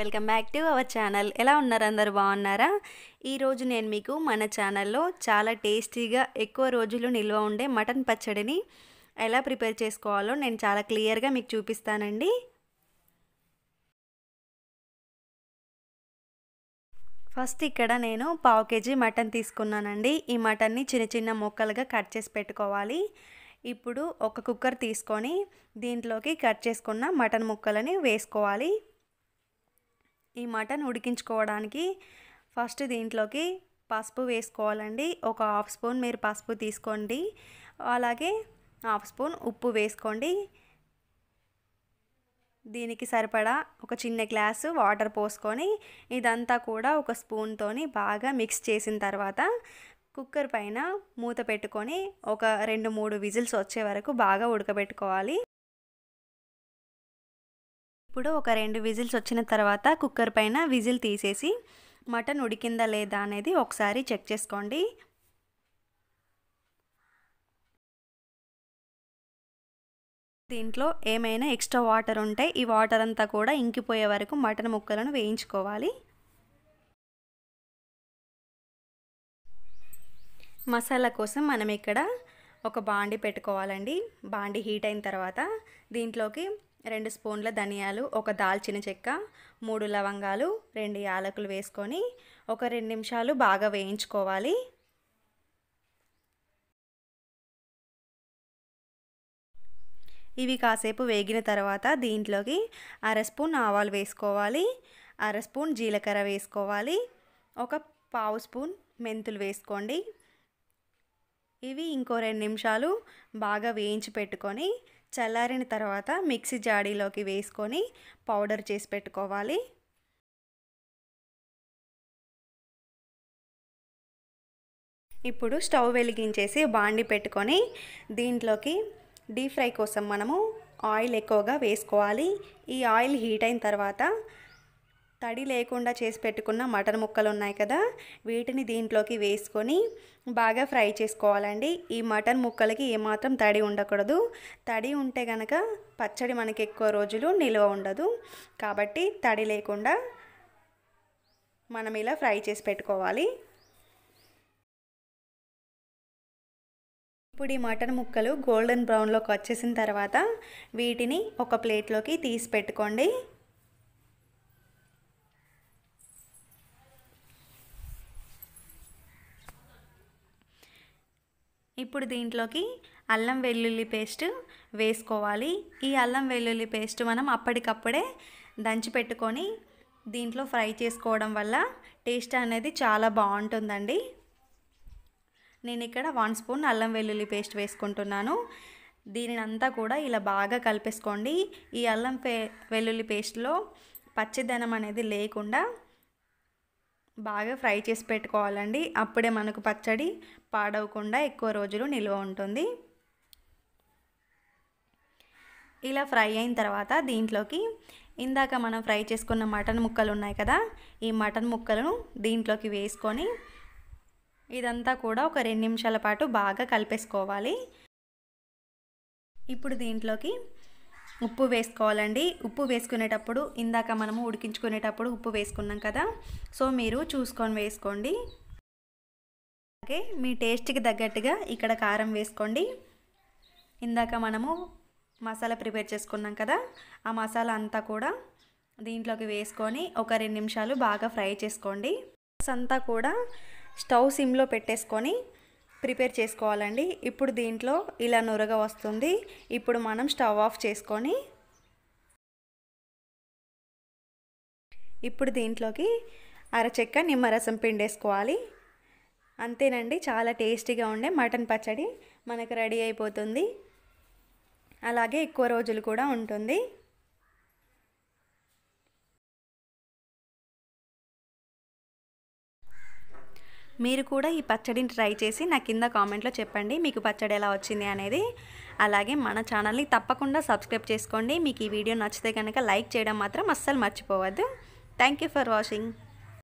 welcome back to our channel ఎలా ఉన్నారు అందరు బాగున్నారా ఈరోజు నేను మీకు మన ఛానల్లో చాలా టేస్టీగా ఎక్కువ రోజులు నిల్వ ఉండే మటన్ పచ్చడిని ఎలా ప్రిపేర్ చేసుకోవాలో నేను చాలా క్లియర్గా మీకు చూపిస్తానండి ఫస్ట్ ఇక్కడ నేను పావు కేజీ మటన్ తీసుకున్నానండి ఈ మటన్ని చిన్న చిన్న ముక్కలుగా కట్ చేసి పెట్టుకోవాలి ఇప్పుడు ఒక కుక్కర్ తీసుకొని దీంట్లోకి కట్ చేసుకున్న మటన్ ముక్కలని వేసుకోవాలి ఈ మటన్ ఉడికించుకోవడానికి ఫస్ట్ దీంట్లోకి పసుపు వేసుకోవాలండి ఒక హాఫ్ స్పూన్ మీరు పసుపు తీసుకోండి అలాగే హాఫ్ స్పూన్ ఉప్పు వేసుకోండి దీనికి సరిపడా ఒక చిన్న గ్లాసు వాటర్ పోసుకొని ఇదంతా కూడా ఒక స్పూన్తోని బాగా మిక్స్ చేసిన తర్వాత కుక్కర్ పైన మూత పెట్టుకొని ఒక రెండు మూడు విజిల్స్ వచ్చే వరకు బాగా ఉడకబెట్టుకోవాలి ఇప్పుడు ఒక రెండు విజిల్స్ వచ్చిన తర్వాత కుక్కర్ పైన విజిల్ తీసేసి మటన్ ఉడికిందా లేదా అనేది ఒకసారి చెక్ చేసుకోండి దీంట్లో ఏమైనా ఎక్స్ట్రా వాటర్ ఉంటే ఈ వాటర్ అంతా కూడా ఇంకిపోయే వరకు మటన్ ముక్కలను వేయించుకోవాలి మసాలా కోసం మనం ఇక్కడ ఒక బాండి పెట్టుకోవాలండి బాండి హీట్ అయిన తర్వాత దీంట్లోకి రెండు స్పూన్ల ధనియాలు ఒక దాల్చిన చెక్క మూడు లవంగాలు రెండు యాలకులు వేసుకొని ఒక రెండు నిమిషాలు బాగా వేయించుకోవాలి ఇవి కాసేపు వేగిన తర్వాత దీంట్లోకి అర స్పూన్ ఆవాలు వేసుకోవాలి అర స్పూన్ జీలకర్ర వేసుకోవాలి ఒక పావు స్పూన్ మెంతులు వేసుకోండి ఇవి ఇంకో రెండు నిమిషాలు బాగా వేయించి పెట్టుకొని చల్లారిన తర్వాత మిక్సీ జాడీలోకి వేసుకొని పౌడర్ చేసి పెట్టుకోవాలి ఇప్పుడు స్టవ్ వెలిగించేసి బాండి పెట్టుకొని దీంట్లోకి డీప్ ఫ్రై కోసం మనము ఆయిల్ ఎక్కువగా వేసుకోవాలి ఈ ఆయిల్ హీట్ అయిన తర్వాత తడి లేకుండా చేసి పెట్టుకున్న మటన్ ముక్కలు ఉన్నాయి కదా వీటిని దీంట్లోకి వేసుకొని బాగా ఫ్రై చేసుకోవాలండి ఈ మటన్ ముక్కలకి ఏమాత్రం తడి ఉండకూడదు తడి ఉంటే గనక పచ్చడి మనకి ఎక్కువ రోజులు నిల్వ ఉండదు కాబట్టి తడి లేకుండా మనం ఇలా ఫ్రై చేసి పెట్టుకోవాలి ఇప్పుడు ఈ మటన్ ముక్కలు గోల్డెన్ బ్రౌన్లోకి వచ్చేసిన తర్వాత వీటిని ఒక ప్లేట్లోకి తీసి పెట్టుకోండి ఇప్పుడు దీంట్లోకి అల్లం వెల్లుల్లి పేస్ట్ వేసుకోవాలి ఈ అల్లం వెల్లుల్లి పేస్ట్ మనం అప్పటికప్పుడే దంచి పెట్టుకొని దీంట్లో ఫ్రై చేసుకోవడం వల్ల టేస్ట్ అనేది చాలా బాగుంటుందండి నేను ఇక్కడ వన్ స్పూన్ అల్లం వెల్లుల్లి పేస్ట్ వేసుకుంటున్నాను అంతా కూడా ఇలా బాగా కలిపేసుకోండి ఈ అల్లం వెల్లుల్లి పేస్ట్లో పచ్చిదనం అనేది లేకుండా బాగా ఫ్రై చేసి పెట్టుకోవాలండి అప్పుడే మనకు పచ్చడి పాడవకుండా ఎక్కువ రోజులు నిల్వ ఉంటుంది ఇలా ఫ్రై అయిన తర్వాత దీంట్లోకి ఇందాక మనం ఫ్రై చేసుకున్న మటన్ ముక్కలు ఉన్నాయి కదా ఈ మటన్ ముక్కలను దీంట్లోకి వేసుకొని ఇదంతా కూడా ఒక రెండు నిమిషాల పాటు బాగా కలిపేసుకోవాలి ఇప్పుడు దీంట్లోకి ఉప్పు వేసుకోవాలండి ఉప్పు వేసుకునేటప్పుడు ఇందాక మనము ఉడికించుకునేటప్పుడు ఉప్పు వేసుకున్నాం కదా సో మీరు చూసుకొని వేసుకోండి అలాగే మీ టేస్ట్కి తగ్గట్టుగా ఇక్కడ కారం వేసుకోండి ఇందాక మనము మసాలా ప్రిపేర్ చేసుకున్నాం కదా ఆ మసాలా అంతా కూడా దీంట్లోకి వేసుకొని ఒక రెండు నిమిషాలు బాగా ఫ్రై చేసుకోండి అంతా కూడా స్టవ్ సిమ్లో పెట్టేసుకొని ప్రిపేర్ చేసుకోవాలండి ఇప్పుడు దీంట్లో ఇలా నురగ వస్తుంది ఇప్పుడు మనం స్టవ్ ఆఫ్ చేసుకొని ఇప్పుడు దీంట్లోకి అరచెక్క నిమ్మరసం పిండేసుకోవాలి అంతేనండి చాలా టేస్టీగా ఉండే మటన్ పచ్చడి మనకు రెడీ అయిపోతుంది అలాగే ఎక్కువ రోజులు కూడా ఉంటుంది మీరు కూడా ఈ పచ్చడిని ట్రై చేసి నా కింద కామెంట్లో చెప్పండి మీకు పచ్చడి ఎలా వచ్చింది అనేది అలాగే మన ఛానల్ని తప్పకుండా సబ్స్క్రైబ్ చేసుకోండి మీకు ఈ వీడియో నచ్చితే కనుక లైక్ చేయడం మాత్రం అస్సలు మర్చిపోవద్దు థ్యాంక్ ఫర్ వాచింగ్